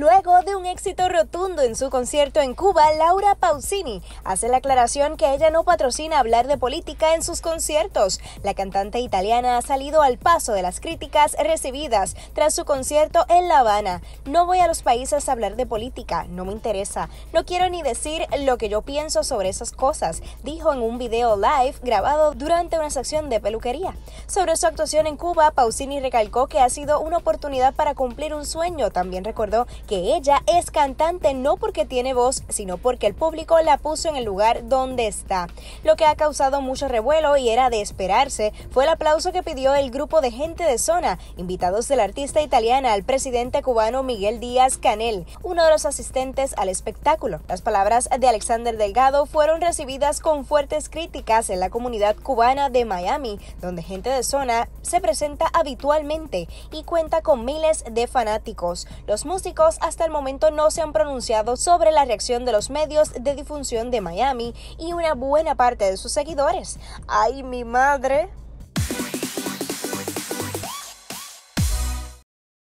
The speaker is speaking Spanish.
Luego de un éxito rotundo en su concierto en Cuba, Laura Pausini hace la aclaración que ella no patrocina hablar de política en sus conciertos. La cantante italiana ha salido al paso de las críticas recibidas tras su concierto en La Habana. No voy a los países a hablar de política, no me interesa. No quiero ni decir lo que yo pienso sobre esas cosas, dijo en un video live grabado durante una sección de peluquería. Sobre su actuación en Cuba, Pausini recalcó que ha sido una oportunidad para cumplir un sueño. También recordó que ella es cantante no porque tiene voz, sino porque el público la puso en el lugar donde está. Lo que ha causado mucho revuelo y era de esperarse fue el aplauso que pidió el grupo de gente de zona, invitados del artista italiana al presidente cubano Miguel Díaz Canel, uno de los asistentes al espectáculo. Las palabras de Alexander Delgado fueron recibidas con fuertes críticas en la comunidad cubana de Miami, donde gente de zona se presenta habitualmente y cuenta con miles de fanáticos. Los músicos hasta el momento no se han pronunciado sobre la reacción de los medios de difusión de Miami y una buena parte de sus seguidores. ¡Ay, mi madre!